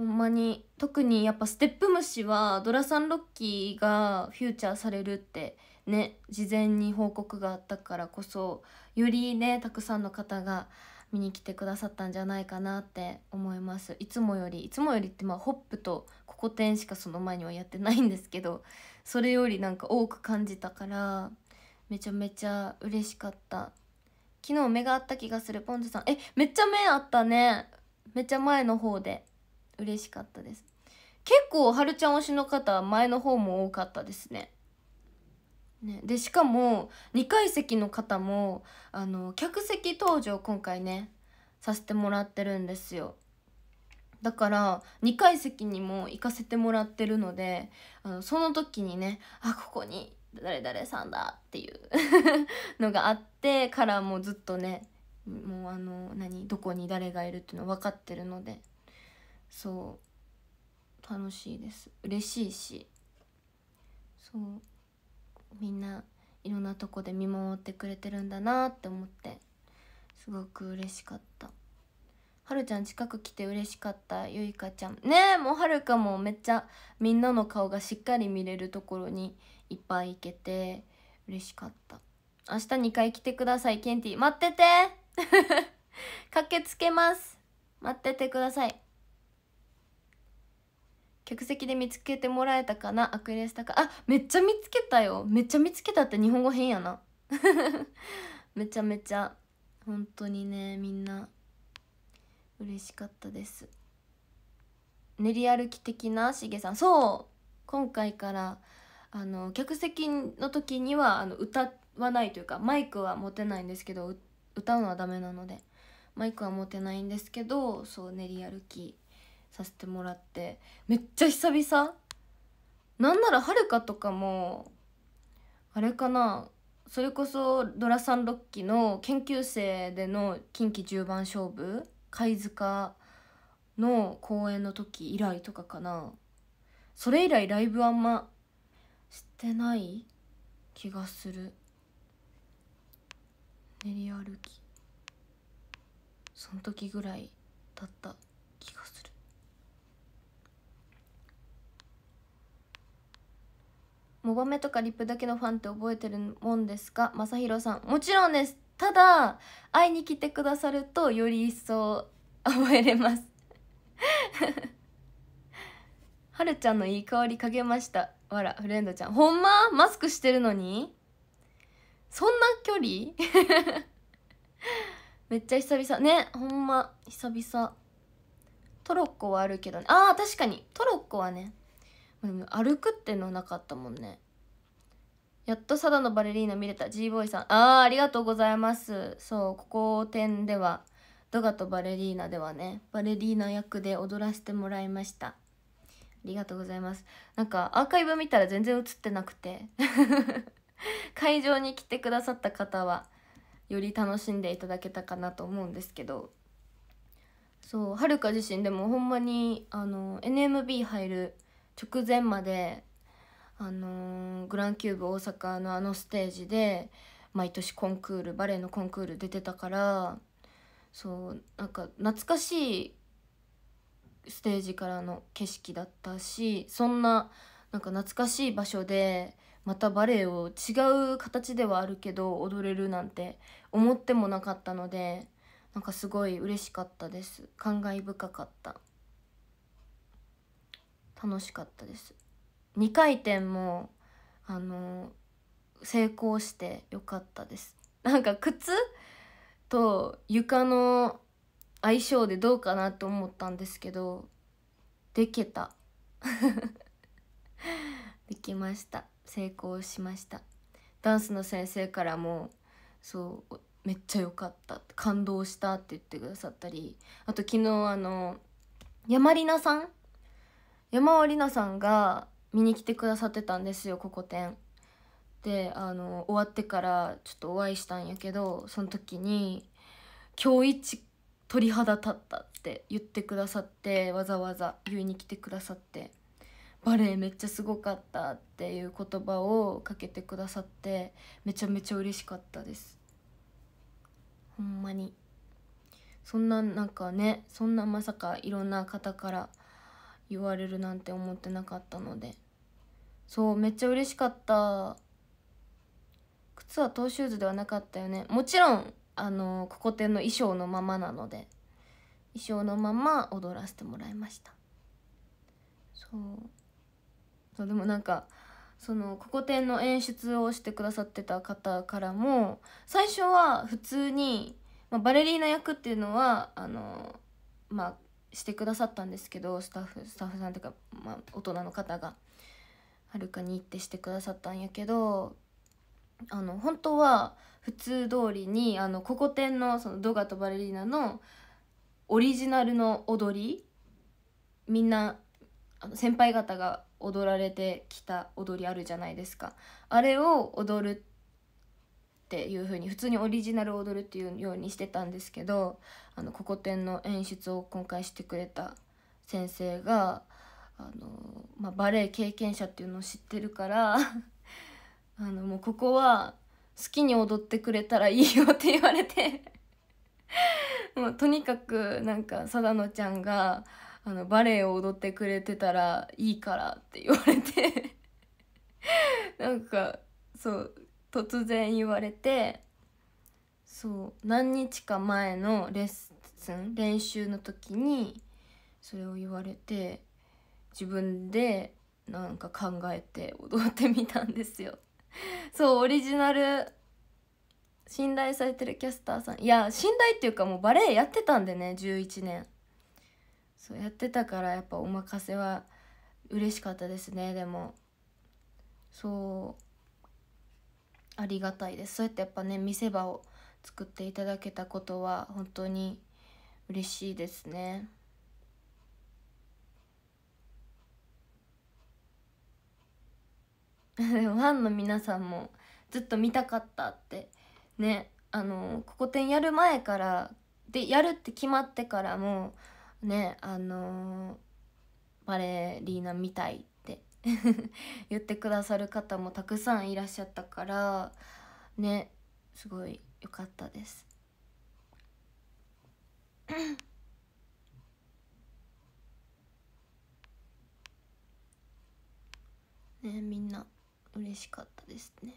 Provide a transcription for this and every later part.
ほんまに特にやっぱステップ虫はドラサンロッキーがフューチャーされるってね事前に報告があったからこそよりねたくさんの方が見に来てくださったんじゃないかなって思いますいつもよりいつもよりってまあホップとココテンしかその前にはやってないんですけどそれよりなんか多く感じたからめちゃめちゃ嬉しかった昨日目があった気がするポンズさんえめっちゃ目あったねめっちゃ前の方で嬉しかったです結構はるちゃん推しの方前の方も多かったですねね、でしかも2階席の方もあの客席登場今回ねさせてもらってるんですよだから2階席にも行かせてもらってるのであのその時にねあここに誰々さんだっていう のがあってからもうずっとねもうあの何どこに誰がいるっていうの分かってるのでそう楽しいです嬉しいしそうみんないろんなとこで見守ってくれてるんだなって思ってすごく嬉しかったはるちゃん近く来て嬉しかったゆいかちゃんねえもうはるかもめっちゃみんなの顔がしっかり見れるところにいっぱい行けて嬉しかった明日2回来てくださいケンティ待ってて 駆けつけます待っててください客席で見つけてもらえたかなアクレスタかあめっちゃ見つけたよめっちゃ見つけたって日本語変やな めちゃめちゃ本当にねみんな嬉しかったです練り歩き的なしげさんそう今回からあの客席の時にはあの歌はないというかマイクは持てないんですけど歌うのはダメなのでマイクは持てないんですけどそう練り歩きさせてもらってめっちゃ久々なんならはるかとかもあれかなそれこそドラ三六期の研究生での近畿十番勝負貝塚の公演の時以来とかかなそれ以来ライブあんましてない気がする練り歩きその時ぐらいだった気がするモバメとかリップだけのファンって覚えてるもんですかまさひろさんもちろんですただ会いに来てくださるとより一層覚えれます はるちゃんのいい香りかけましたわらフレンドちゃんほんまマスクしてるのにそんな距離 めっちゃ久々ねほんま久々トロッコはあるけどねあー確かにトロッコはねでも歩くってのなかったもんねやっとサダのバレリーナ見れた G ボーイさんああありがとうございますそうここ展ではドガとバレリーナではねバレリーナ役で踊らせてもらいましたありがとうございますなんかアーカイブ見たら全然映ってなくて 会場に来てくださった方はより楽しんでいただけたかなと思うんですけどそうはるか自身でもほんまにあの NMB 入る直前まで、あのー、グランキューブ大阪のあのステージで毎年コンクールバレエのコンクール出てたからそうなんか懐かしいステージからの景色だったしそんななんか懐かしい場所でまたバレエを違う形ではあるけど踊れるなんて思ってもなかったのでなんかすごい嬉しかったです感慨深かった。楽しかったです2回転もあの成功してよかったですなんか靴と床の相性でどうかなと思ったんですけどできた できました成功しましたダンスの先生からもそうめっちゃ良かった感動したって言ってくださったりあと昨日あの山里奈さん山尾里奈さんが見に来てくださってたんですよここんであの終わってからちょっとお会いしたんやけどその時に「今日一鳥肌立った」って言ってくださってわざわざ言いに来てくださって「バレエめっちゃすごかった」っていう言葉をかけてくださってめちゃめちゃ嬉しかったですほんまにそんななんかねそんなまさかいろんな方から言われるなんて思ってなかったのでそうめっちゃ嬉しかった靴はトーシューズではなかったよねもちろんあのここ展の衣装のままなので衣装のまま踊らせてもらいましたそうそうでもなんかそのここ展の演出をしてくださってた方からも最初は普通に、まあ、バレリーナ役っていうのはあのまあしてくださったんですけどスタッフスタッフさんとか、まあ、大人の方がはるかに行ってしてくださったんやけどあの本当は普通通りにあのココテンのそのドガとバレリーナのオリジナルの踊りみんなあの先輩方が踊られてきた踊りあるじゃないですかあれを踊るっていう風に普通にオリジナル踊るっていうようにしてたんですけどあのコこ展の演出を今回してくれた先生があの、まあ、バレエ経験者っていうのを知ってるから あのもうここは好きに踊ってくれたらいいよって言われて もうとにかくなんか貞野ちゃんがあのバレエを踊ってくれてたらいいからって言われて なんかそう突然言われてそう何日か前のレッスン練習の時にそれを言われて自分でなんか考えて踊ってみたんですよ。そうオリジナル信頼されてるキャスターさんいや信頼っていうかもうバレエやってたんでね11年そうやってたからやっぱお任せは嬉しかったですねでもそうありがたいですそうやってやっぱね見せ場を作っていただけたことは本当に嬉しいですね ファンの皆さんもずっと見たかったってねあのここ展やる前からでやるって決まってからもねあのバレリーナ見たい 言ってくださる方もたくさんいらっしゃったからねすごい良かったです ねみんな嬉しかったですね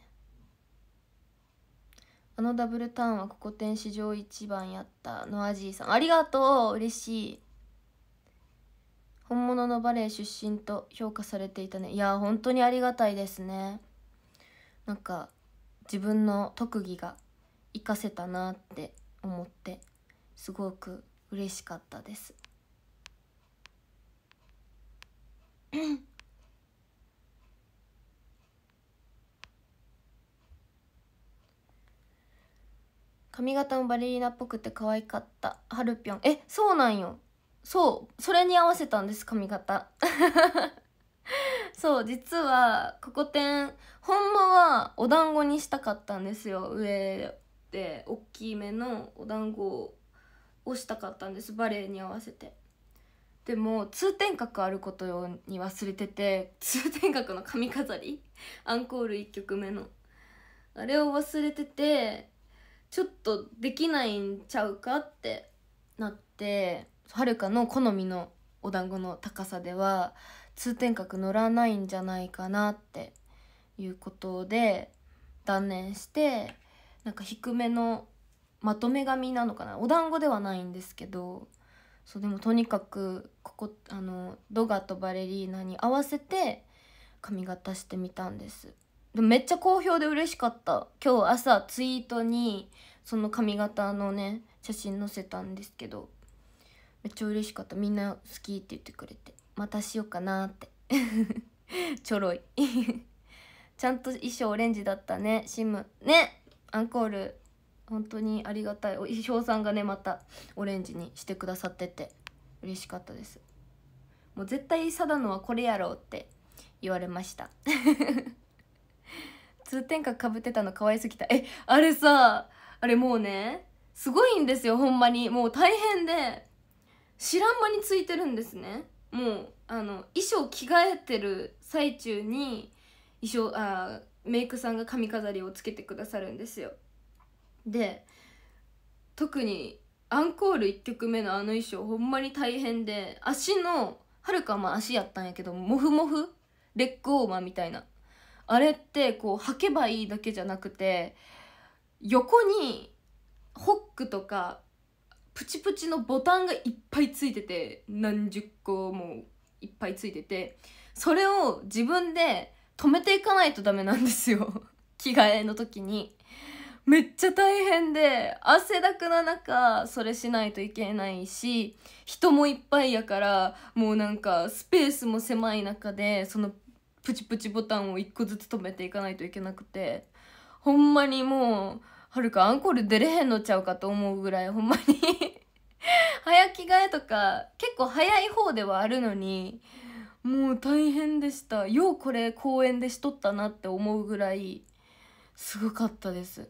あのダブルターンはここ展史上一番やったのアジーさんありがとう嬉しい本物のバレエ出身と評価されていたねいや本当にありがたいですねなんか自分の特技が活かせたなって思ってすごく嬉しかったです 髪型もバレリーナっぽくて可愛かったはるぴょんえそうなんよそうそれに合わせたんです髪型 そう実はここてんほんまはお団子にしたかったんですよ上で大きい目のお団子をしたかったんですバレエに合わせてでも通天閣あることに忘れてて通天閣の髪飾りアンコール1曲目のあれを忘れててちょっとできないんちゃうかってなってはるかの好みのお団子の高さでは通天閣乗らないんじゃないかなっていうことで断念してなんか低めのまとめ髪なのかなお団子ではないんですけどそうでもとにかくここあのドガとバレリーナに合わせて髪型してみたんですでめっちゃ好評で嬉しかった今日朝ツイートにその髪型のね写真載せたんですけどめっちゃ嬉しかったみんな好きって言ってくれてまたしようかなって ちょろい ちゃんと衣装オレンジだったねシムねアンコール本当にありがたいお衣装さんがねまたオレンジにしてくださってて嬉しかったですもう絶対サダのはこれやろうって言われました 通天閣かぶってたの可愛すぎたえあれさあれもうねすごいんですよほんまにもう大変で知らん間についてるんですねもうあの衣装着替えてる最中に衣装あメイクさんが髪飾りをつけてくださるんですよで特にアンコール1曲目のあの衣装ほんまに大変で足のはるかま足やったんやけどモフモフレッグオーマーみたいなあれってこう履けばいいだけじゃなくて横にホックとかプチプチのボタンがいっぱいついてて何十個もいっぱいついててそれを自分で止めていかないとダメなんですよ 着替えの時にめっちゃ大変で汗だくな中それしないといけないし人もいっぱいやからもうなんかスペースも狭い中でそのプチプチボタンを一個ずつ止めていかないといけなくてほんまにもうはるかアンコール出れへんのちゃうかと思うぐらいほんまに 早着替えとか結構早い方ではあるのにもう大変でしたようこれ公演でしとったなって思うぐらいすごかったです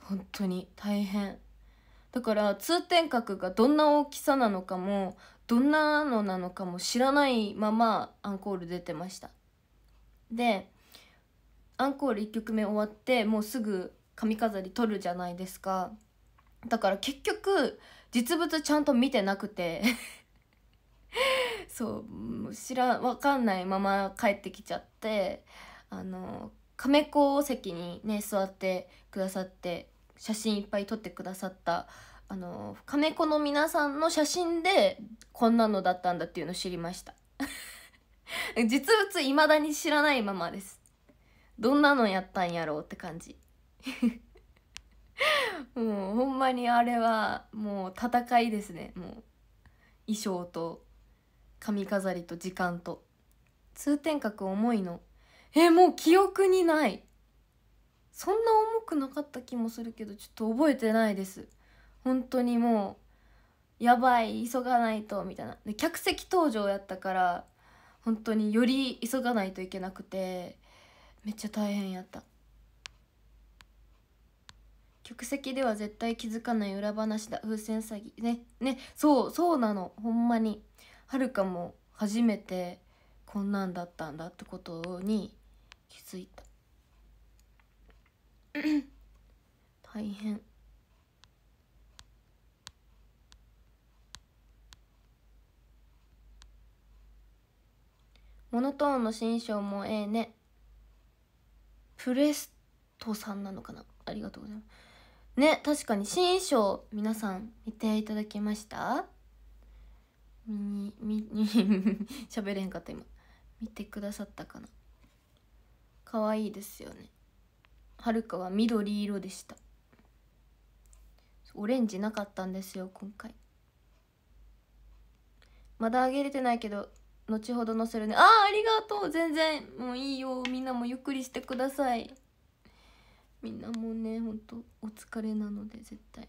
本当に大変だから通天閣がどんな大きさなのかもどんなのなのかも知らないままアンコール出てましたでアンコール1曲目終わってもうすぐ髪飾り撮るじゃないですかだから結局実物ちゃんと見てなくて そう知らわかんないまま帰ってきちゃってあの亀子席にね座ってくださって写真いっぱい撮ってくださったあの亀子の皆さんの写真でこんなのだったんだっていうのを知りました 実物未だに知らないままですどんなのやったんやろうって感じ もうほんまにあれはもう戦いですねもう衣装と髪飾りと時間と通天閣重いのえもう記憶にないそんな重くなかった気もするけどちょっと覚えてないです本当にもうやばい急がないとみたいなで客席登場やったから本当により急がないといけなくてめっちゃ大変やった客席では絶対気づかない裏話だ風船詐欺ねねそうそうなのほんまにはるかも初めてこんなんだったんだってことに気づいた 大変モノトーンの新章もええねプレストさんなのかなありがとうございますね確かに新衣装皆さん見ていただきましたみにみに 喋れへんかった今見てくださったかな可愛いですよねはるかは緑色でしたオレンジなかったんですよ今回まだあげれてないけど後ほど載せるねああありがとう全然もういいよみんなもゆっくりしてくださいみんなもうねほんとお疲れなので絶対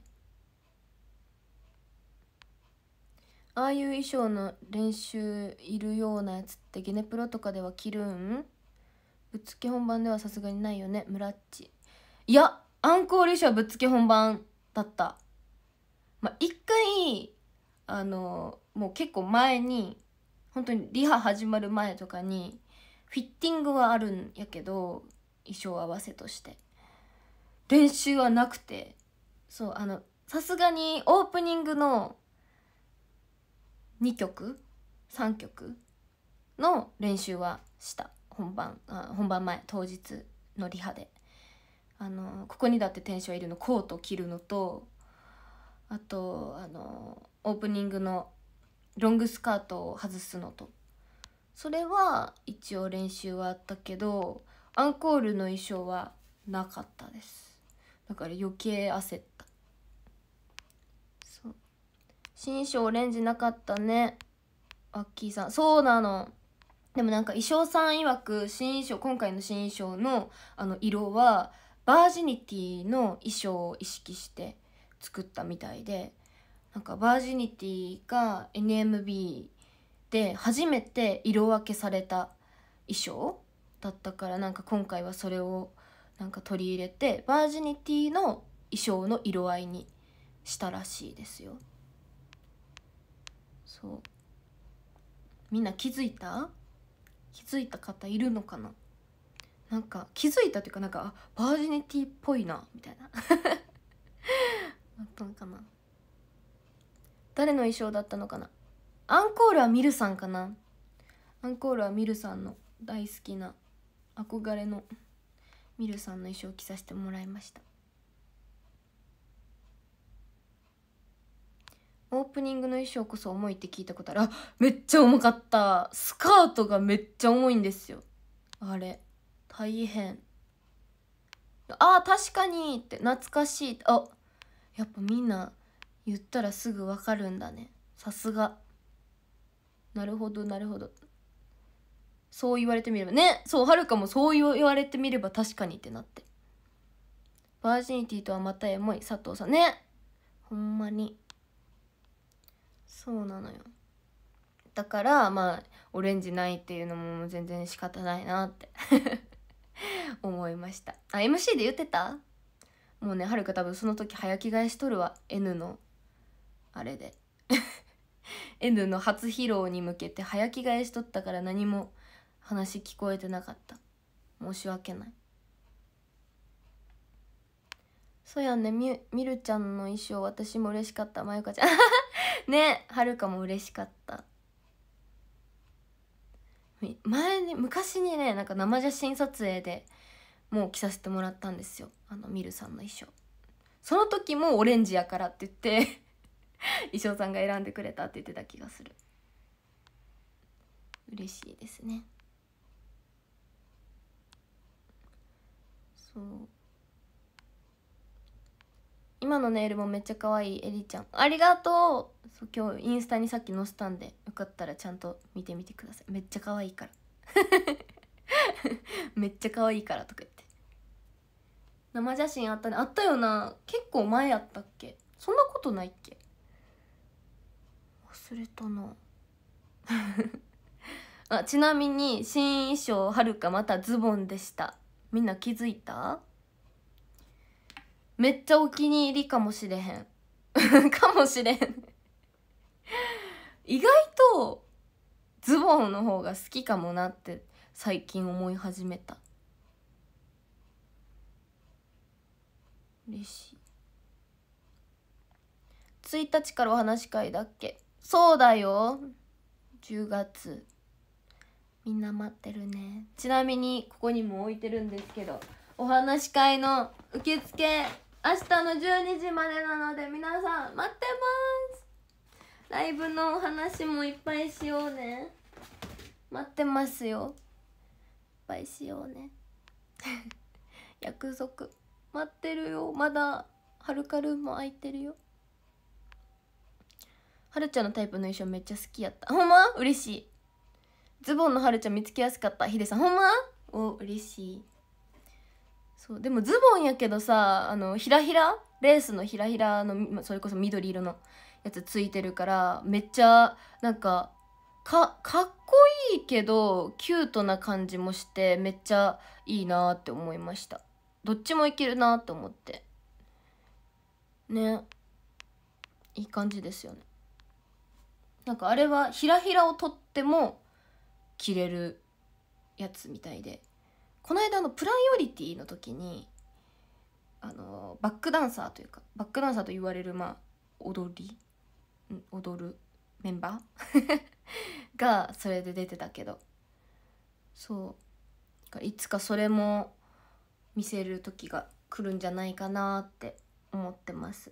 ああいう衣装の練習いるようなやつってゲネプロとかでは着るんぶっつけ本番ではさすがにないよねムラッチいやアンコール衣装はぶっつけ本番だったまあ一回あのもう結構前に本当にリハ始まる前とかにフィッティングはあるんやけど衣装合わせとして練習はなくてそうあのさすがにオープニングの2曲3曲の練習はした本番あ本番前当日のリハであのここにだって天使はいるのコート着るのとあとあのオープニングのロングスカートを外すのとそれは一応練習はあったけどアンコールの衣装はなかったですだから余計焦ったそう新衣装オレンジなかったねアッキーさんそうなのでもなんか衣装さん曰く新衣装今回の新衣装のあの色はバージニティの衣装を意識して作ったみたいでなんかバージニティが NMB で初めて色分けされた衣装だったからなんか今回はそれをなんか取り入れてバージニティの衣装の色合いにしたらしいですよそうみんな気づいた気づいた方いるのかななんか気づいたというかなんかバージニティっぽいなみたいな あったのかな誰の衣装だったのかなアンコールはミルさんかなアンコールはミルさんの大好きな憧れのミルさんの衣装を着させてもらいましたオープニングの衣装こそ重いって聞いたことあるあめっちゃ重かったスカートがめっちゃ重いんですよあれ大変あ確かにって懐かしいあやっぱみんな言ったらすぐ分かるんだねさすがなるほどなるほどそう言われてみればねそうはるかもそう言われてみれば確かにってなってバージニティとはまたエモい佐藤さんねほんまにそうなのよだからまあオレンジないっていうのも全然仕方ないなって 思いましたあ MC で言ってたもうねはるか多分その時早着替えしとるわ N のあれで N の初披露に向けて早着替えしとったから何も話聞こえてなかった申し訳ないそうやねみみるちゃんの衣装私も嬉しかったまゆかちゃん ねはるかも嬉しかった前に昔にねなんか生写真撮影でもう着させてもらったんですよあのみるさんの衣装その時もオレンジやからって言って 衣装さんが選んでくれたって言ってた気がする嬉しいですねそう今のネイルもめっちゃ可愛いエリちゃんありがとうそう今日インスタにさっき載せたんでよかったらちゃんと見てみてくださいめっちゃ可愛いから めっちゃ可愛いからとか言って生写真あったねあったよな結構前やったっけそんなことないっけ忘れたな あちなみに新衣装はるかまたズボンでしたみんな気づいためっちゃお気に入りかもしれへん かもしれん意外とズボンの方が好きかもなって最近思い始めた嬉しい1日からお話し会だっけそうだよ10月みんな待ってるねちなみにここにも置いてるんですけどお話し会の受付明日の12時までなので皆さん待ってますライブのお話もいっぱいしようね待ってますよいっぱいしようね 約束待ってるよまだはるかルーム空いてるよはるちゃんのタイプの衣装めっちゃ好きやったほんま嬉しいズボンのはるちゃん見つけやすかったヒデさんほんまお嬉しいそうでもズボンやけどさあのひらひらレースのひらひらのそれこそ緑色のやつついてるからめっちゃなんかかかっこいいけどキュートな感じもしてめっちゃいいなって思いましたどっちもいけるなって思ってねいい感じですよねなんかあれはひらひらを取っても着れるやつみたいでこの間のプライオリティの時にあのバックダンサーというかバックダンサーと言われるまあ踊り踊るメンバー がそれで出てたけどそういつかそれも見せる時が来るんじゃないかなって思ってます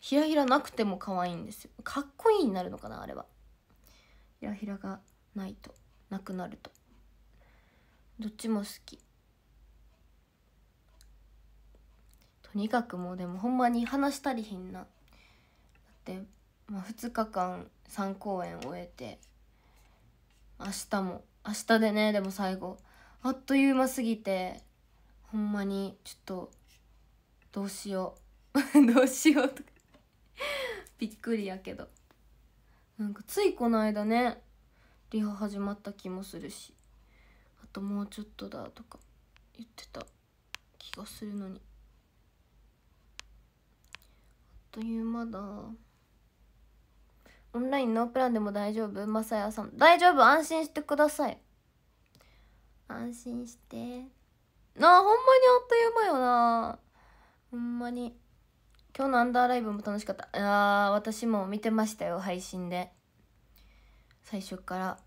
ひらひらなくても可愛いんですよかっこいいになるのかなあれはひらひらがないとなくなるとどっちも好きとにかくもうでもほんまに話したりひんなだってまあ、2日間3公演終えて明日も明日でねでも最後あっという間すぎてほんまにちょっとどうしよう どうしようとか びっくりやけど。なんかついこの間ねリハ始まった気もするしあともうちょっとだとか言ってた気がするのにあっという間だオンラインノープランでも大丈夫マサヤさん大丈夫安心してください安心してなあほんまにあっという間よなほんまに今日のアンダーライブも楽しかったあー私も見てましたよ配信で最初から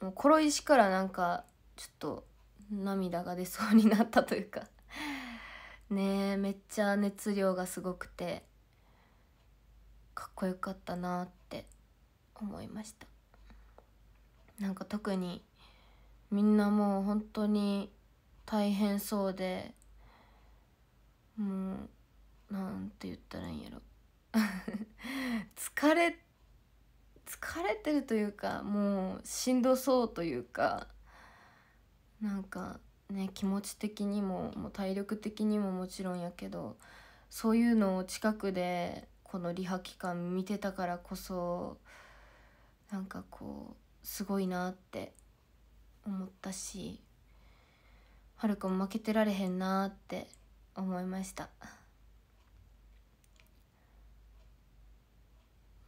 もう転石からなんかちょっと涙が出そうになったというかねえめっちゃ熱量がすごくてかっこよかったなって思いましたなんか特にみんなもう本当に大変そうでもう疲れ疲れてるというかもうしんどそうというかなんかね気持ち的にももう体力的にももちろんやけどそういうのを近くでこのリハ期間見てたからこそなんかこうすごいなって思ったしはるかも負けてられへんなって思いました。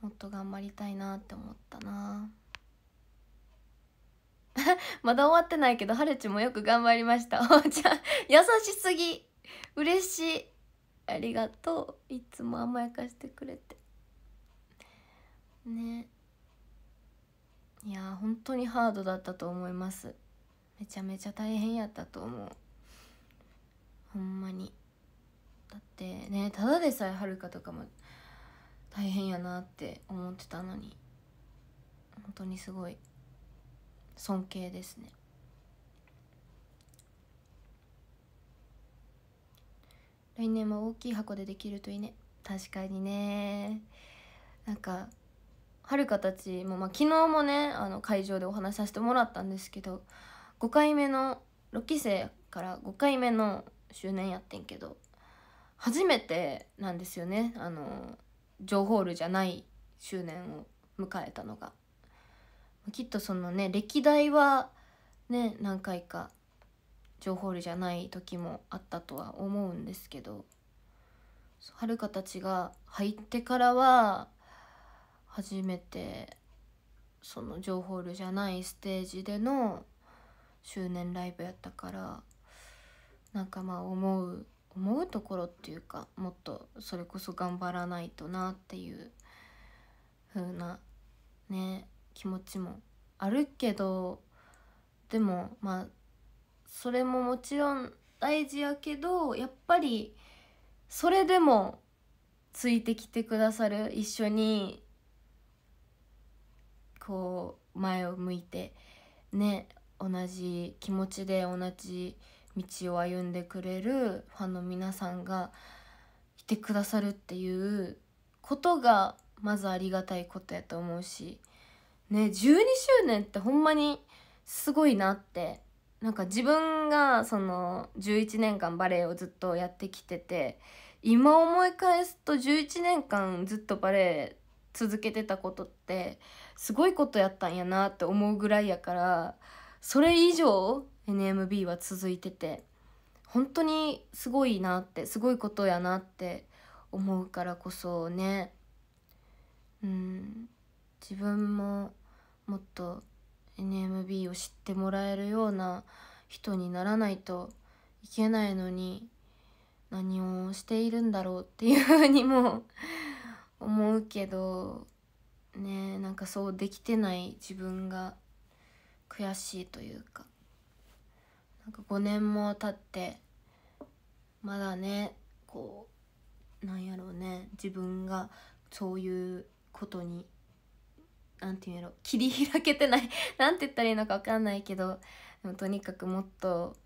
もっと頑張りたいなって思ったな まだ終わってないけどはるちもよく頑張りました おうちゃん優しすぎ嬉しいありがとういつも甘やかしてくれてねいや本当にハードだったと思いますめちゃめちゃ大変やったと思うほんまにだってねただでさえはるかとかも大変やなって思ってたのに本当にすごい尊敬ですね来年も大きい箱でできるといいね確かにねなんかはるかたちも、まあ、昨日もねあの会場でお話しさせてもらったんですけど5回目の6期生から5回目の周年やってんけど初めてなんですよねあの情報ルじゃない執念を迎えたのがきっとそのね歴代はね何回か情報ルじゃない時もあったとは思うんですけどはるかたちが入ってからは初めてその情報ルじゃないステージでの周年ライブやったからなんかまあ思う思うところっていうかもっとそれこそ頑張らないとなっていう風なね気持ちもあるけどでもまあそれももちろん大事やけどやっぱりそれでもついてきてくださる一緒にこう前を向いてね同じ気持ちで同じ。道を歩んでくれるファンの皆さんがいてくださるっていうことがまずありがたいことやと思うしね12周年ってほんまにすごいなってなんか自分がその11年間バレエをずっとやってきてて今思い返すと11年間ずっとバレエ続けてたことってすごいことやったんやなって思うぐらいやからそれ以上 NMB は続いてて本当にすごいなってすごいことやなって思うからこそねうん自分ももっと NMB を知ってもらえるような人にならないといけないのに何をしているんだろうっていうふうにも 思うけどねなんかそうできてない自分が悔しいというかなんか5年も経ってまだねこうなんやろうね自分がそういうことに何て言うんやろ切り開けてない何 て言ったらいいのか分かんないけどでもとにかくもっと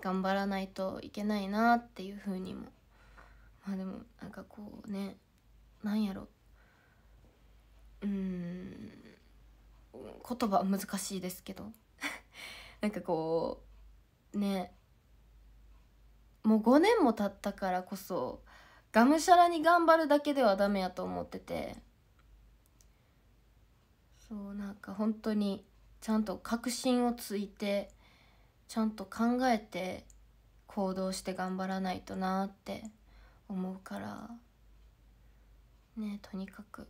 頑張らないといけないなっていうふうにもまあでもなんかこうねなんやろうん言葉は難しいですけど なんかこうねもう5年も経ったからこそがむしゃらに頑張るだけではダメやと思っててそうなんか本当にちゃんと確信をついてちゃんと考えて行動して頑張らないとなって思うからねとにかく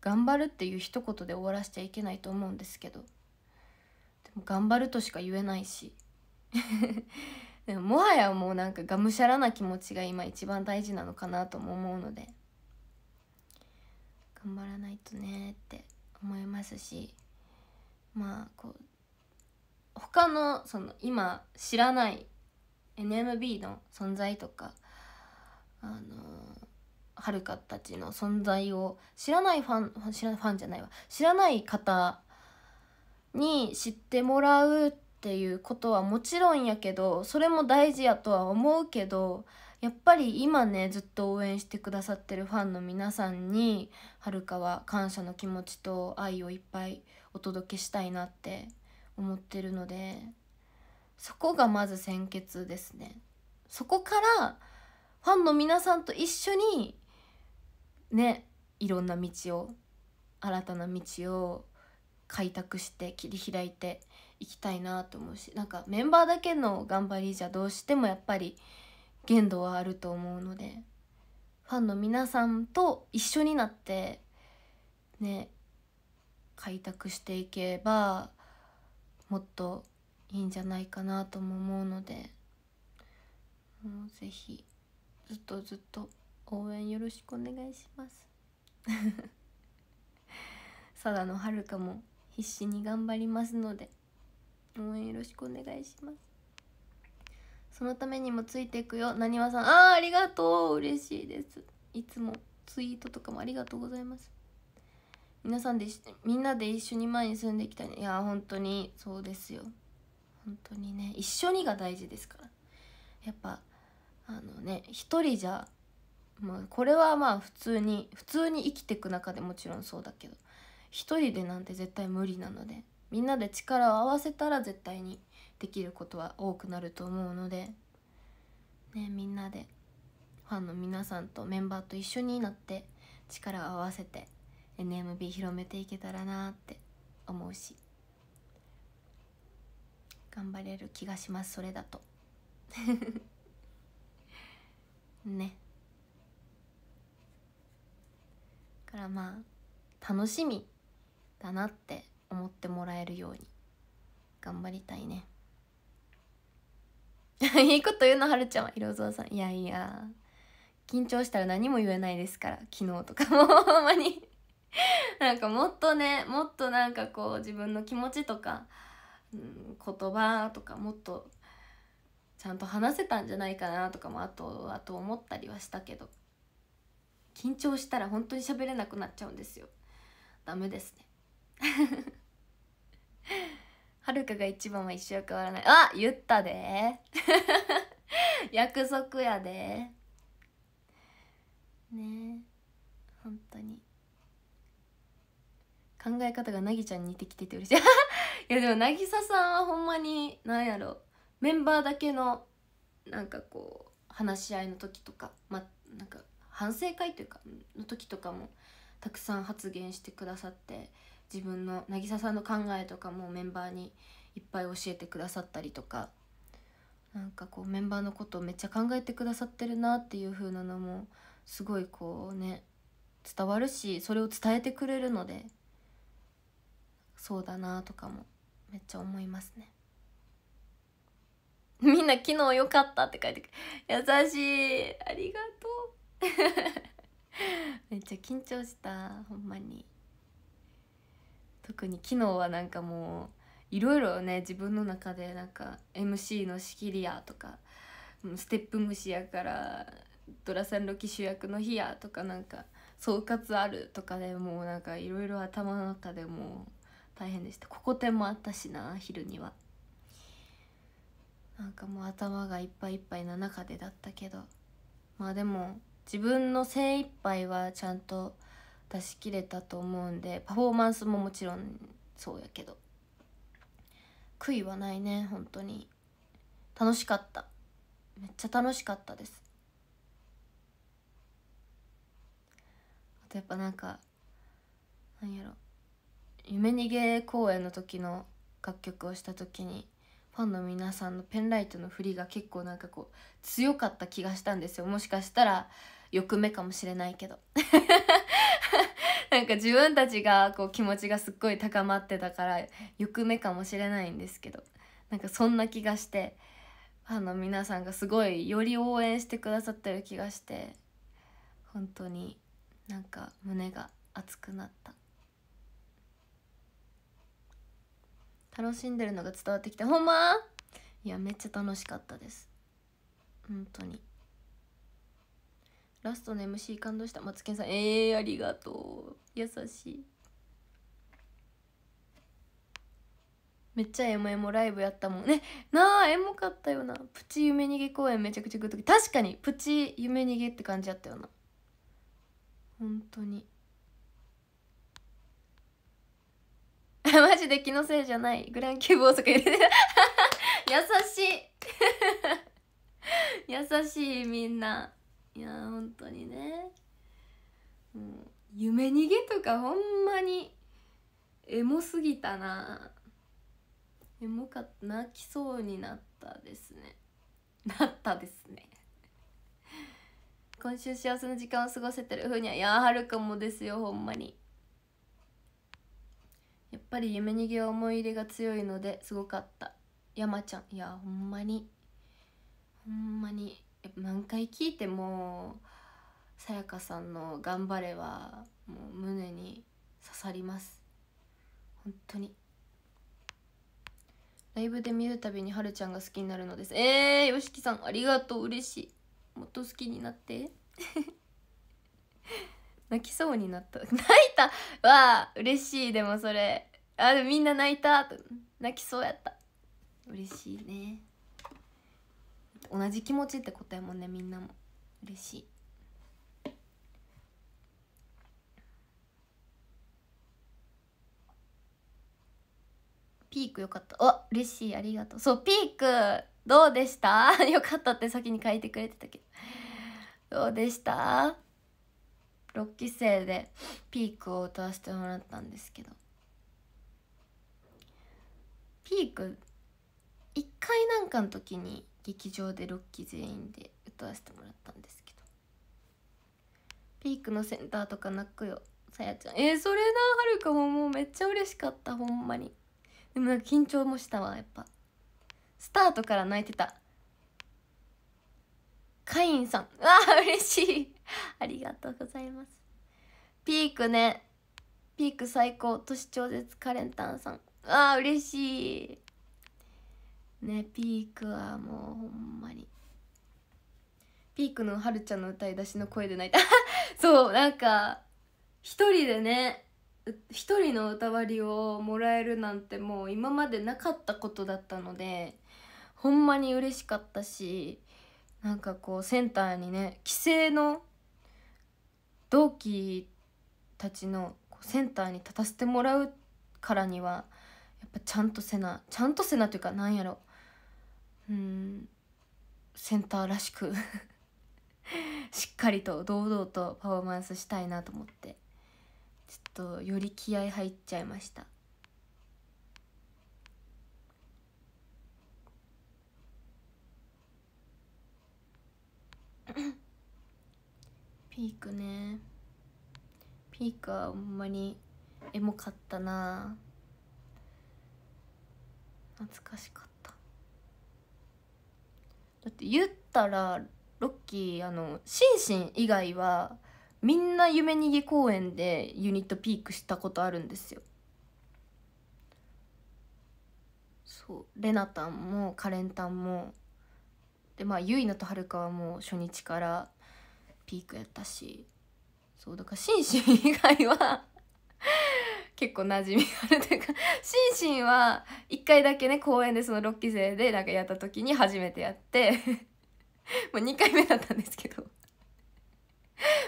頑張るっていう一言で終わらせちゃいけないと思うんですけどでも頑張るとしか言えないし。でももはやもうなんかがむしゃらな気持ちが今一番大事なのかなとも思うので頑張らないとねって思いますしまあこう他のその今知らない NMB の存在とかあのはるかたちの存在を知らないファン知らないファンじゃないわ知らない方に知ってもらうってっていうことはもちろんやけどそれも大事やとは思うけどやっぱり今ねずっと応援してくださってるファンの皆さんにはるかは感謝の気持ちと愛をいっぱいお届けしたいなって思ってるのでそこがまず先決ですね。そこからファンの皆さんと一緒にねいろんな道を新たな道を開拓して切り開いて行きたいなと思うしなんかメンバーだけの頑張りじゃどうしてもやっぱり限度はあると思うのでファンの皆さんと一緒になってね開拓していけばもっといいんじゃないかなとも思うのでもうぜひずっとずっと応援よろしくお願いします 佐田の遥も必死に頑張りますので応援よろしくお願いしますそのためにもついていくよなにわさんああありがとう嬉しいですいつもツイートとかもありがとうございます皆さんでみんなで一緒に前に住んでいきたい、ね、いや本当にそうですよ本当にね一緒にが大事ですからやっぱあのね一人じゃまあこれはまあ普通に普通に生きていく中でもちろんそうだけど一人でなんて絶対無理なのでみんなで力を合わせたら絶対にできることは多くなると思うので、ね、みんなでファンの皆さんとメンバーと一緒になって力を合わせて NMB 広めていけたらなって思うし頑張れる気がしますそれだと ねからまあ楽しみだなって思ってもらえるように頑張りたいね いいこと言うのはるちゃんは色沢さんいやいや緊張したら何も言えないですから昨日とかもほんまに なんかもっとねもっとなんかこう自分の気持ちとか、うん、言葉とかもっとちゃんと話せたんじゃないかなとかもあとあと思ったりはしたけど緊張したら本当に喋れなくなっちゃうんですよダメですねはるかが一番は一生変わらないあ言ったで 約束やでねえ本当に考え方がなぎちゃんに似てきてて嬉しい いやでもなぎささんはほんまに何やろメンバーだけのなんかこう話し合いの時とかまなんか反省会というかの時とかもたくさん発言してくださって自分の渚さんの考えとかもメンバーにいっぱい教えてくださったりとかなんかこうメンバーのことをめっちゃ考えてくださってるなっていう風なのもすごいこうね伝わるしそれを伝えてくれるのでそうだなとかもめっちゃ思いますね。みんな昨日良かったって書いてくる。優しい。ありがとう。めっちゃ緊張した。ほんまに。特に昨日はなんかもういろいろね自分の中でなんか MC の仕切りやとかステップ虫やからドラセンロキ主役の日やとかなんか総括あるとかでもうなんかいろいろ頭の中でもう大変でしたここ展もあったしな昼にはなんかもう頭がいっぱいいっぱいな中でだったけどまあでも自分の精一杯はちゃんと出し切れたと思うんでパフォーマンスももちろんそうやけど悔いはないね本当に楽しかっためっちゃ楽しかったですあとやっぱなんか何やろ夢逃げ公演の時の楽曲をした時にファンの皆さんのペンライトの振りが結構なんかこう強かった気がしたんですよもしかしたら欲目かもしれないけど なんか自分たちがこう気持ちがすっごい高まってたからく目かもしれないんですけどなんかそんな気がしてファンの皆さんがすごいより応援してくださってる気がして本当になんか胸が熱くなった楽しんでるのが伝わってきてほんまいやめっちゃ楽しかったです本当にラストの MC 感動したマツケンさんええー、ありがとう優しいめっちゃエモエモライブやったもんねなあエモかったよなプチ夢逃げ公演めちゃくちゃグッとき確かにプチ夢逃げって感じやったよな本当に マジで気のせいじゃないグランキューブ大阪 優しい 優しいみんないや本当にねもう夢逃げとかほんまにエモすぎたなエモか泣きそうになったですねなったですね今週幸せな時間を過ごせてるふうにはいやはるかもですよほんまにやっぱり夢逃げは思い入れが強いのですごかった山ちゃんいやほんまにほんまにやっぱ何回聞いてもさやかさんの「頑張れ」はもう胸に刺さります本当にライブで見るたびにはるちゃんが好きになるのですえー、よしきさんありがとう嬉しいもっと好きになって 泣きそうになった泣いたわあ嬉しいでもそれあみんな泣いた泣きそうやった嬉しいね同じ気持ちってことやもんねみんなも嬉しいピークよかったあ嬉しいありがとうそうピークどうでしたよ かったって先に書いてくれてたけどどうでした6期生でピークを歌わせてもらったんですけどピーク1回なんかの時に劇場で6期全員で歌わせてもらったんですけどピークのセンターとか泣くよさやちゃんえー、それなはるかももうめっちゃ嬉しかったほんまにでもなんか緊張もしたわやっぱスタートから泣いてたカインさんわあ嬉しいありがとうございますピークねピーク最高都市超絶カレンタンさんわあ嬉しいねピークはもうほんまにピークのはるちゃんの歌い出しの声で泣いた そうなんか一人でね一人の歌割りをもらえるなんてもう今までなかったことだったのでほんまに嬉しかったしなんかこうセンターにね帰省の同期たちのセンターに立たせてもらうからにはやっぱちゃんとせなちゃんとせなというかなんやろうんセンターらしく しっかりと堂々とパフォーマンスしたいなと思ってちょっとより気合入っちゃいました ピークねピークはほんまにエモかったな懐かしかっただって言ったらロッキーあのシンシン以外はみんな夢逃げ公演でユニットピークしたことあるんですよそうレナタンもカレンタンもでまあ結いとはるかはもう初日からピークやったしそうだからシンシン以外は結構馴染みあるというかシンシンは一回だけね公演でその6期生でなんかやった時に初めてやって もう2回目だったんですけど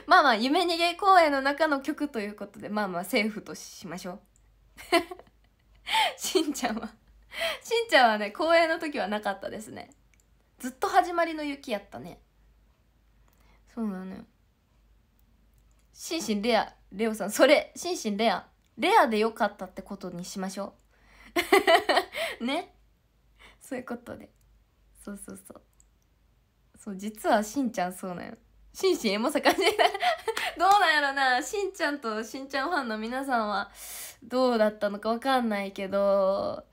まあまあ夢逃げ公演の中の曲ということでまあまあセーフとしましょう しんちゃんはしんちゃんはね公演の時はなかったですねずっと始まりの雪やったねそうなのよしんしんレアレオさんそれしんしんレアレアで良かったってことにしましょう ねそういうことでそうそうそうそう実はしんちゃんそうなんよしんしんえもさかじ どうなんやろなしんちゃんとしんちゃんファンの皆さんはどうだったのかわかんないけど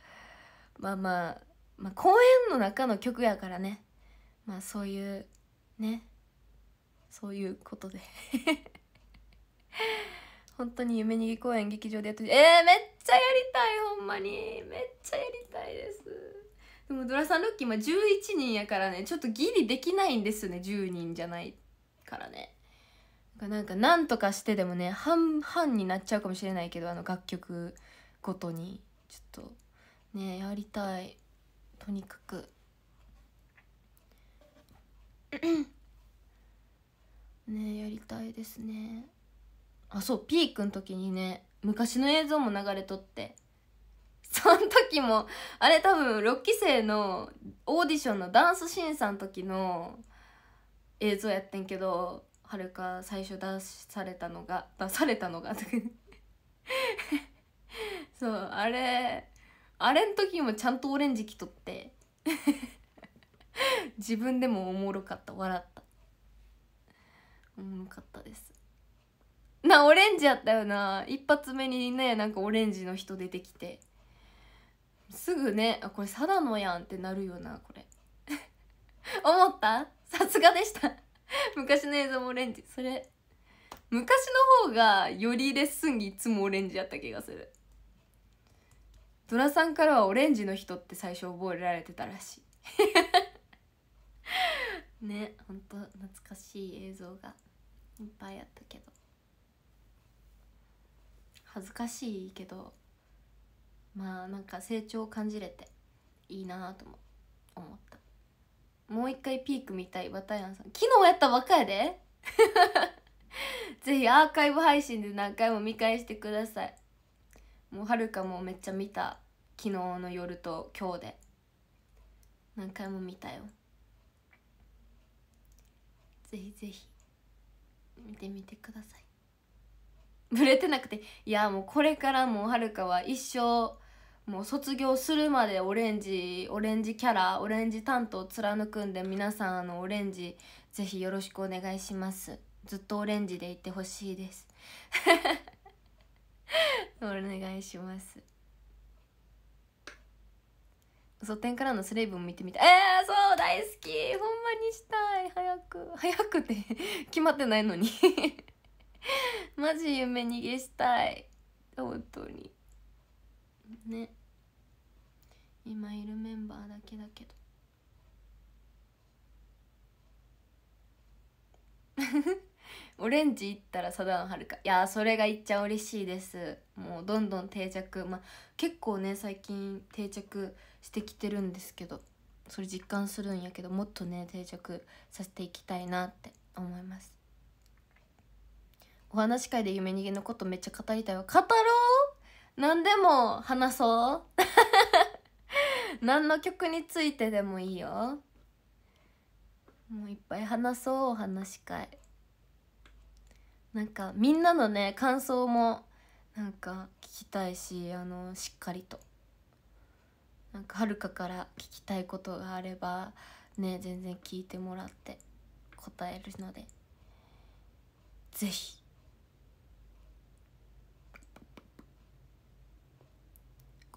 まあまあまあ公演の中の曲やからねまあそういうねそういうことで本当に夢逃げ公演劇場でやってえー、めっちゃやりたいほんまにめっちゃやりたいですでもドラさんロッキー今11人やからねちょっとギリできないんですよね10人じゃないからねなんかなんとかしてでもね半々になっちゃうかもしれないけどあの楽曲ごとにちょっとねやりたいとにかくねやりたいですねあそうピークの時にね昔の映像も流れとってその時もあれ多分6期生のオーディションのダンス審査の時の映像やってんけどはるか最初出されたのが出されたのが そうあれあれん時もちゃんとオレンジ着とって 自分でもおもろかった笑ったおもろかったですなオレンジやったよな一発目にねなんかオレンジの人出てきてすぐねあこれダ野やんってなるよなこれ 思ったさすがでした昔の映像もオレンジそれ昔の方がよりレッスンにいつもオレンジやった気がするドラさんからはオレンジの人って最初覚えられてたらしい ねほんと懐かしい映像がいっぱいあったけど恥ずかしいけどまあなんか成長を感じれていいなとも思ったもう一回ピーク見たいバタヤンさん昨日やったばっかやで ぜひアーカイブ配信で何回も見返してくださいもうはるかもめっちゃ見た昨日の夜と今日で何回も見たよぜひぜひ見てみてくださいぶれてなくていやもうこれからもはるかは一生もう卒業するまでオレンジオレンジキャラオレンジ担当貫くんで皆さんあのオレンジぜひよろしくお願いしますずっとオレンジでいてほしいです お願いします嘘天からのスレイブも見てみたいえー、そう大好きほんまにしたい早く早くて 決まってないのに マジ夢逃げしたい本当にね今いるメンバーだけだけど オレンジ行ったら佐田はるかいやそれがいっちゃ嬉しいですもうどんどん定着まあ結構ね最近定着してきてるんですけどそれ実感するんやけどもっとね定着させていきたいなって思いますお話し会で夢逃げのことめっちゃ語りたいわ語ろう何でも話そう 何の曲についてでもいいよもういっぱい話そうお話し会なんかみんなのね感想もなんか聞きたいしあのしっかりとなんかはるかから聞きたいことがあればね全然聞いてもらって答えるので是非。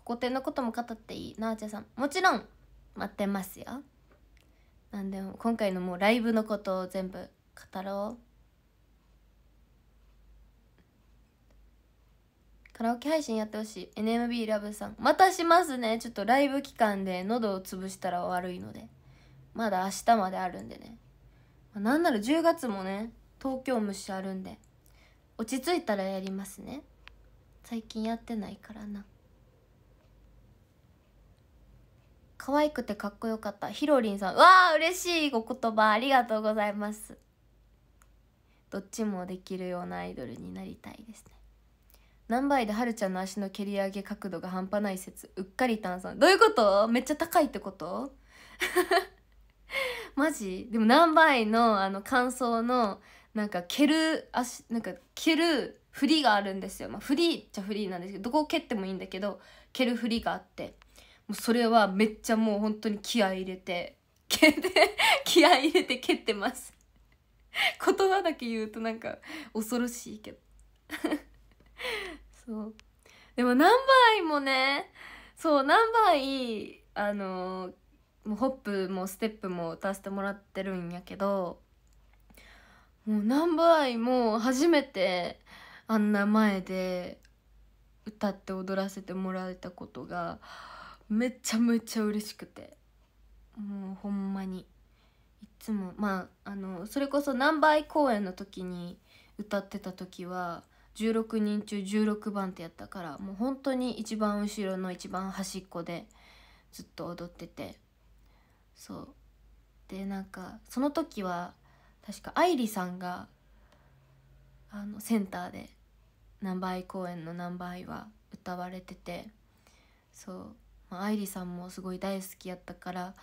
古典のことも語っていいなあちゃさんもちろん待ってますよなんでも今回のもうライブのことを全部語ろうカラオケ配信やってほしい NMB ラブさんまたしますねちょっとライブ期間で喉を潰したら悪いのでまだ明日まであるんでね、まあ、なんなら10月もね東京虫あるんで落ち着いたらやりますね最近やってないからな可愛くてかっこよかったひろりんさんわあ嬉しいお言葉ありがとうございますどっちもできるようなアイドルになりたいですね何倍ではるちゃんの足の蹴り上げ角度が半端ない説うっかり炭酸どういうことめっちゃ高いってこと マジでも何倍のあの感想のなんか蹴る足なんか蹴る振りがあるんですよまあリーっちゃフリーなんですけどどこを蹴ってもいいんだけど蹴る振りがあってうそれはめっちゃもう本当に気合い入れて蹴って気合い入れて蹴ってます言葉だけ言うとなんか恐ろしいけど そうでも何倍もねそう何倍あのもうホップもステップも歌わせてもらってるんやけどもう何倍も初めてあんな前で歌って踊らせてもらえたことがめちゃめちゃ嬉しくてもうほんまにいつもまああのそれこそ何倍公演の時に歌ってた時は16人中16番ってやったからもう本当に一番後ろの一番端っこでずっと踊っててそうでなんかその時は確か愛梨さんがあのセンターで何倍公演の何倍は歌われててそうまあ、愛梨さんもすごい大好きやったから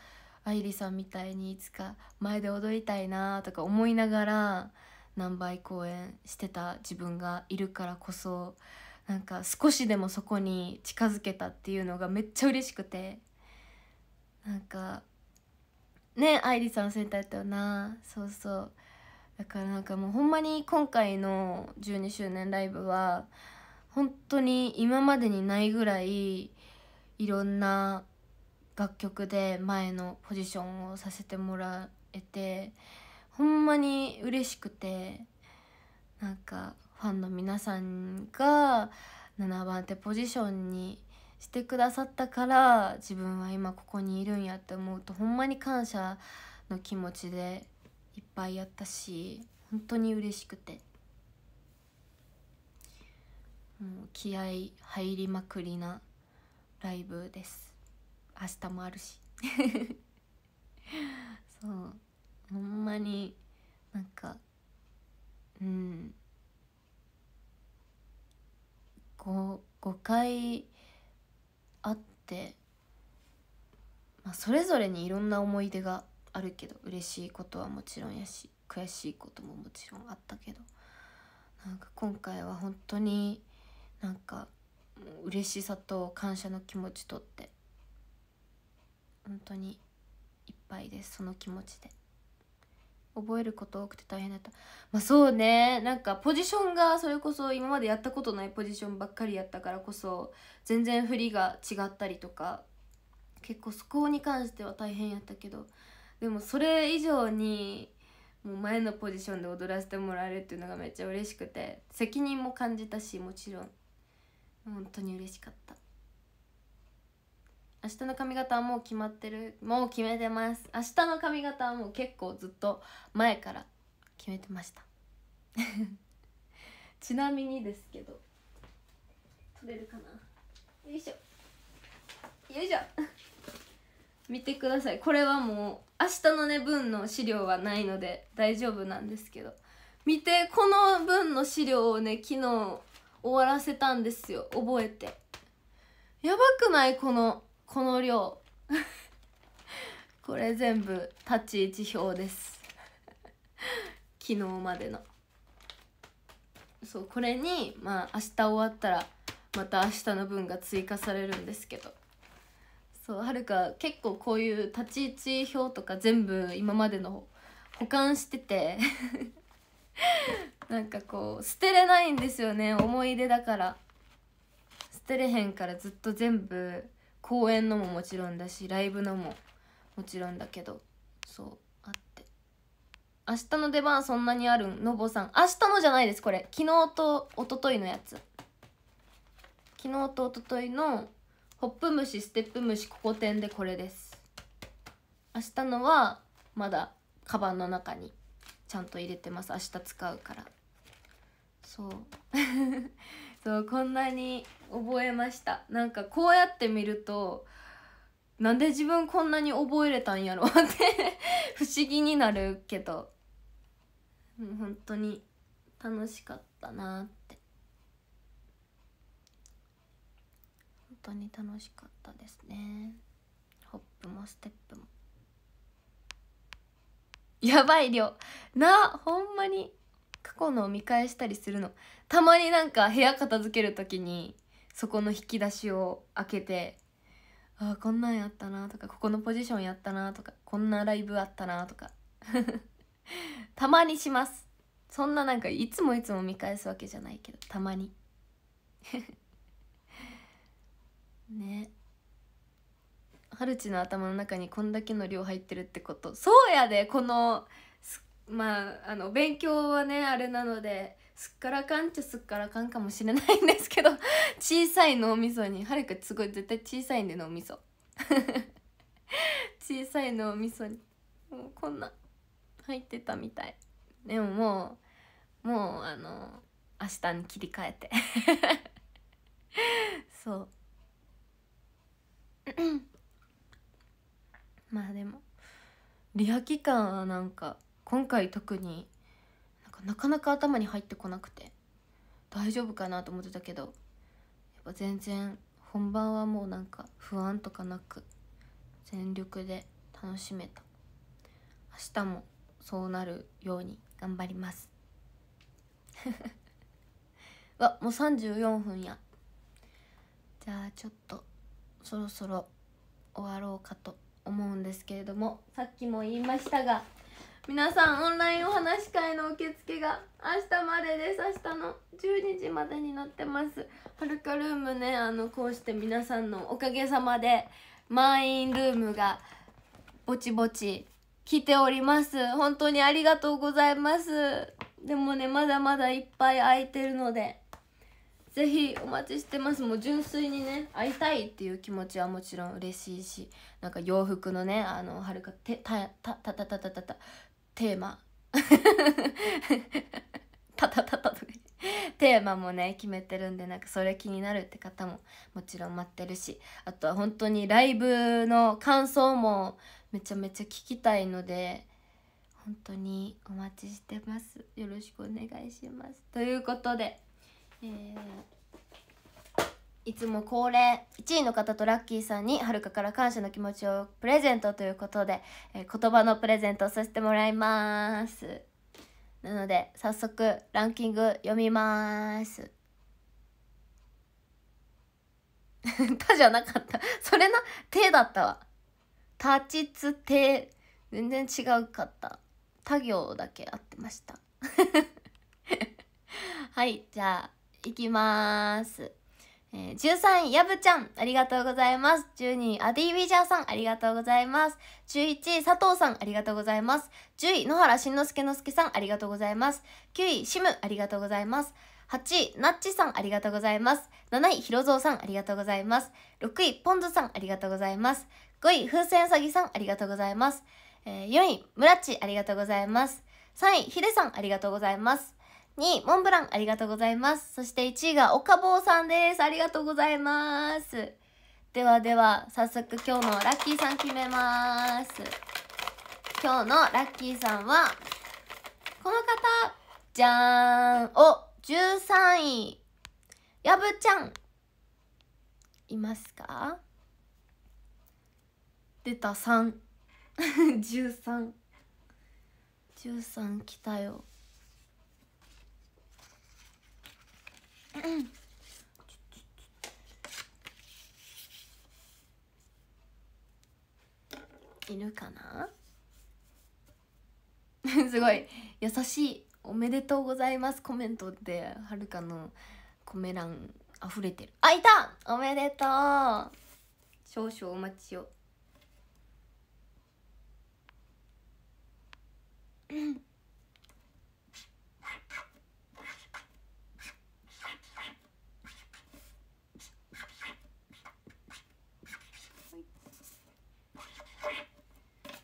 愛梨さんみたいにいつか前で踊りたいなとか思いながら何倍公演してた自分がいるからこそなんか少しでもそこに近づけたっていうのがめっちゃ嬉しくてなんかね愛梨さんセンターやったよなそうそうだからなんかもうほんまに今回の12周年ライブは本当に今までにないぐらいいろんな楽曲で前のポジションをさせてもらえてほんまに嬉しくてなんかファンの皆さんが7番手ポジションにしてくださったから自分は今ここにいるんやって思うとほんまに感謝の気持ちでいっぱいやったし本当に嬉しくてもう気合入りまくりなライブです明日もあるし そうほんまになんかうん5 5回あってまあ、それぞれにいろんな思い出があるけど嬉しいことはもちろんやし悔しいことももちろんあったけどなんか今回は本当になんかう嬉しさと感謝の気持ちとって本当にいっぱいですその気持ちで覚えること多くて大変だったまあそうねなんかポジションがそれこそ今までやったことないポジションばっかりやったからこそ全然振りが違ったりとか結構そこに関しては大変やったけどでもそれ以上にもう前のポジションで踊らせてもらえるっていうのがめっちゃ嬉しくて責任も感じたしもちろん本当に嬉しかった明日の髪型はもう決まってるもう決めてます明日の髪型はもう結構ずっと前から決めてました ちなみにですけど取れるかなよいしょよいしょ見てくださいこれはもう明日のね分の資料はないので大丈夫なんですけど見てこの分の資料をね昨日終わらせたんですよ覚えてやばくないこのこの量 これ全部立ち位置表です 昨日までのそうこれにまあ明日終わったらまた明日の分が追加されるんですけどそうはるか結構こういう立ち位置表とか全部今までの保管しててなんかこう捨てれないんですよね思い出だから捨てれへんからずっと全部公演のももちろんだしライブのももちろんだけどそうあって明日の出番そんなにあるのぼさん明日のじゃないですこれ昨日と一昨日のやつ昨日と一昨日のホップ虫ステップ虫ここ点でこれです明日のはまだカバンの中にちゃんと入れてます明日使うからそう そうこんなに覚えましたなんかこうやって見るとなんで自分こんなに覚えれたんやろって 不思議になるけど本当に楽しかったなって本当に楽しかったですねホップもステップもやばい量なあほんまに過去のを見返したりするのたまになんか部屋片付ける時にそこの引き出しを開けてああこんなんやったなとかここのポジションやったなとかこんなライブあったなとか たまにしますそんななんかいつもいつも見返すわけじゃないけどたまに ねハルチの頭の中にこんだけの量入ってるってことそうやでこのまああの勉強はねあれなのですっからかんっちゃすっからかんかもしれないんですけど 小さい脳みそにはるかすごい絶対小さいんで脳みそ 小さい脳みそにもうこんな入ってたみたいでももうもうあの明日に切り替えて そう まあでもリハ期間はなんか今回特になかなか頭に入ってこなくて大丈夫かなと思ってたけどやっぱ全然本番はもうなんか不安とかなく全力で楽しめた明日もそうなるように頑張ります わもう34分やじゃあちょっとそろそろ終わろうかと思うんですけれどもさっきも言いましたが皆さんオンラインお話し会の受付が明日までです明日の12時までになってますはるかルームねあのこうして皆さんのおかげさまで満員ルームがぼちぼち来ております本当にありがとうございますでもねまだまだいっぱい空いてるのでぜひお待ちしてますもう純粋にね会いたいっていう気持ちはもちろん嬉しいしなんか洋服のねあのはるかてたたたたたたたテーマ タタタタとかテーマもね決めてるんでなんかそれ気になるって方ももちろん待ってるしあとは本当にライブの感想もめちゃめちゃ聞きたいので本当にお待ちしてますよろしくお願いしますということでえーいつも恒例1位の方とラッキーさんにはるかから感謝の気持ちをプレゼントということで、えー、言葉のプレゼントをさせてもらいますなので早速ランキング読みますた じゃなかったそれの「手だったわたちつて全然違うかった他行だけ合ってました はいじゃあいきますえー、13位、やぶちゃん、ありがとうございます。12位、アディ・ウィジャーさん、ありがとうございます。11位、佐藤さん、ありがとうございます。10位、野原しんのすけのすけさん、ありがとうございます。9位、シム、ありがとうございます。8位、ナッチさん、ありがとうございます。7位、ヒロゾウさん、ありがとうございます。6位、ポンズさん、ありがとうございます。5位、風船うささん、ありがとうございます。えー、4位、ムラッチ、ありがとうございます。3位、ヒデさん、ありがとうございます。2位、モンブラン、ありがとうございます。そして1位が、岡坊さんです。ありがとうございます。ではでは、早速今日のラッキーさん決めます。今日のラッキーさんは、この方、じゃーん。お、13位、やぶちゃん。いますか出た3。13。13 来たよ。うんいるかな すごい優しい「おめでとうございます」コメントではるかのコメ欄溢れてるあいたおめでとう少々お待ちをうん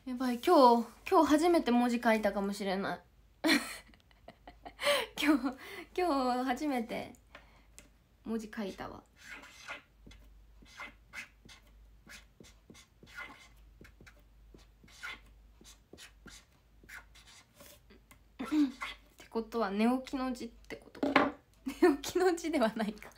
やばい今日今日初めて文字書いたかもしれない 今日今日初めて文字書いたわってことは寝起きの字ってことか 寝起きの字ではないか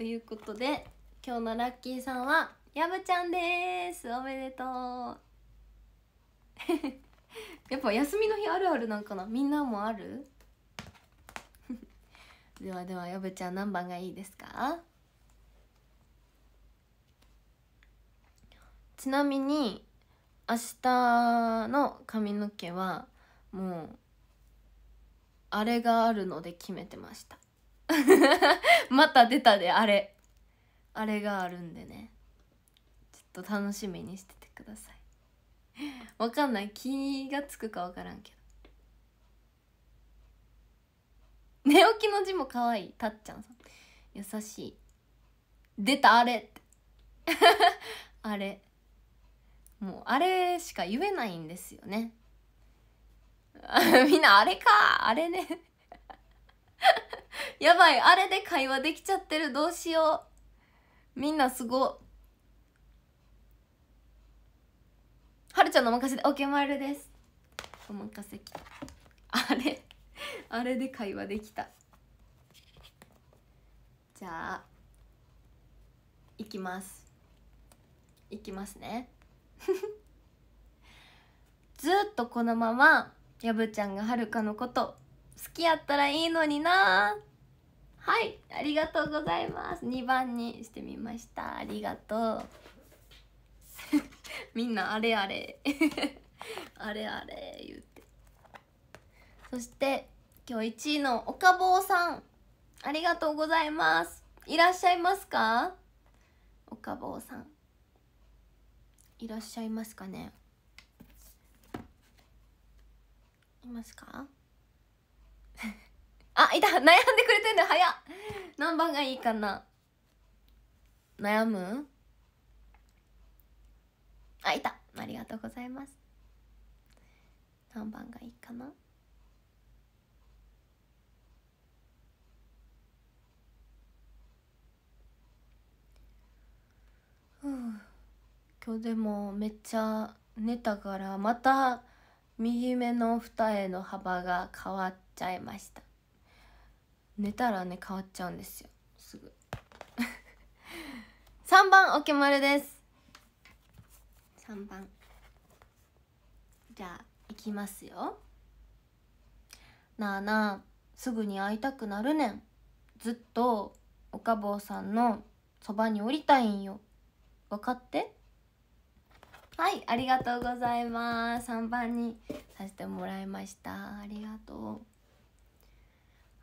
ということで今日のラッキーさんはやぶちゃんですおめでとう やっぱ休みの日あるあるなんかなみんなもある ではではやぶちゃん何番がいいですかちなみに明日の髪の毛はもうあれがあるので決めてました また出たであれあれがあるんでねちょっと楽しみにしててくださいわかんない気がつくかわからんけど寝起きの字も可愛いたっちゃんさん優しい出たあれ あれもうあれしか言えないんですよね みんなあれかあれね やばいあれで会話できちゃってるどうしようみんなすごはるちゃんのお任せで OK マイルですお任せあれあれで会話できたじゃあいきますいきますね ずっとこのままやぶちゃんがはるかのこと好きやったらいいのになはいありがとうございます2番にしてみましたありがとう みんなあれあれ あれあれ言ってそして今日1位の岡坊さんありがとうございますいらっしゃいますか岡坊さんいらっしゃいますかねいますか あいた悩んでくれてんの早っ何番がいいかな悩むあいたありがとうございます何番がいいかなう今日でもめっちゃ寝たからまた右目の二重の幅が変わっちゃいました寝たらね変わっちゃうんですよすぐ3 番おけまるです3番じゃあいきますよなあなあすぐに会いたくなるねんずっとおかぼうさんのそばにおりたいんよ分かってはいありがとうございます3番にさせてもらいましたありがとう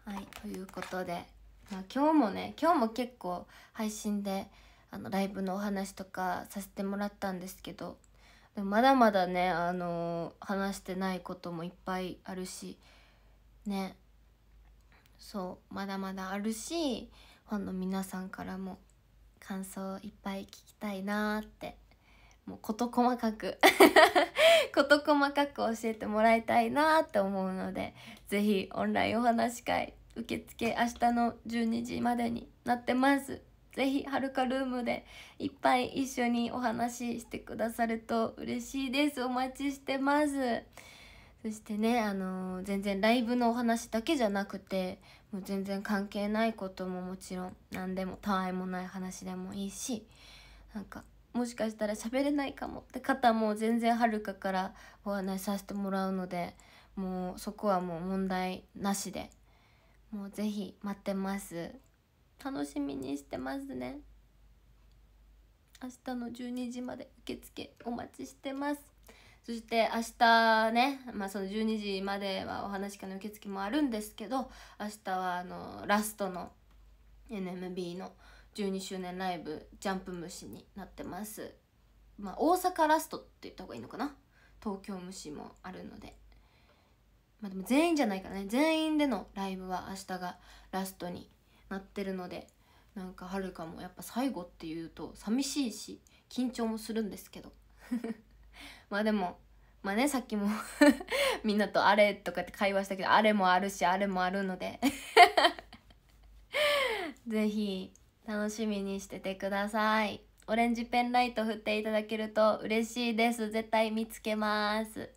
はいということで、まあ、今日もね今日も結構配信であのライブのお話とかさせてもらったんですけどでもまだまだね、あのー、話してないこともいっぱいあるしねそうまだまだあるしファンの皆さんからも感想いっぱい聞きたいなってもう事細かく 事細かく教えてもらいたいなって思うので是非オンラインお話会受付明日の12時までになってますぜひはるかルームでいっぱい一緒にお話ししてくださると嬉しいですお待ちしてますそしてねあのー、全然ライブのお話だけじゃなくてもう全然関係ないことももちろん何でもたわいもない話でもいいしなんかもしかしたら喋れないかもって方も全然はるかからお話しさせてもらうのでもうそこはもう問題なしでもうぜひ待ってます楽しみにしてますね明日の12時まで受付お待ちしてますそして明日ね、まあ、その12時まではお話し会の受付もあるんですけど明日はあのラストの NMB の12周年ライブジャンプ虫になってますまあ大阪ラストって言った方がいいのかな東京虫もあるのでまあでも全員じゃないからね全員でのライブは明日がラストになってるのでなんかはるかもやっぱ最後っていうと寂しいし緊張もするんですけど まあでもまあねさっきも みんなと「あれ」とかって会話したけどあれもあるしあれもあるので是非 楽しみにしててくださいオレンジペンライト振っていただけると嬉しいです絶対見つけます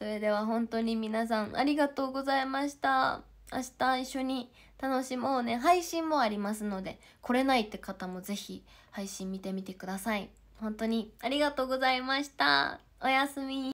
それでは本当に皆さんありがとうございました明日一緒に楽しもうね配信もありますので来れないって方もぜひ配信見てみてください本当にありがとうございましたおやすみ